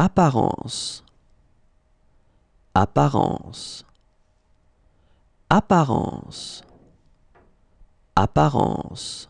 apparence, apparence, apparence, apparence.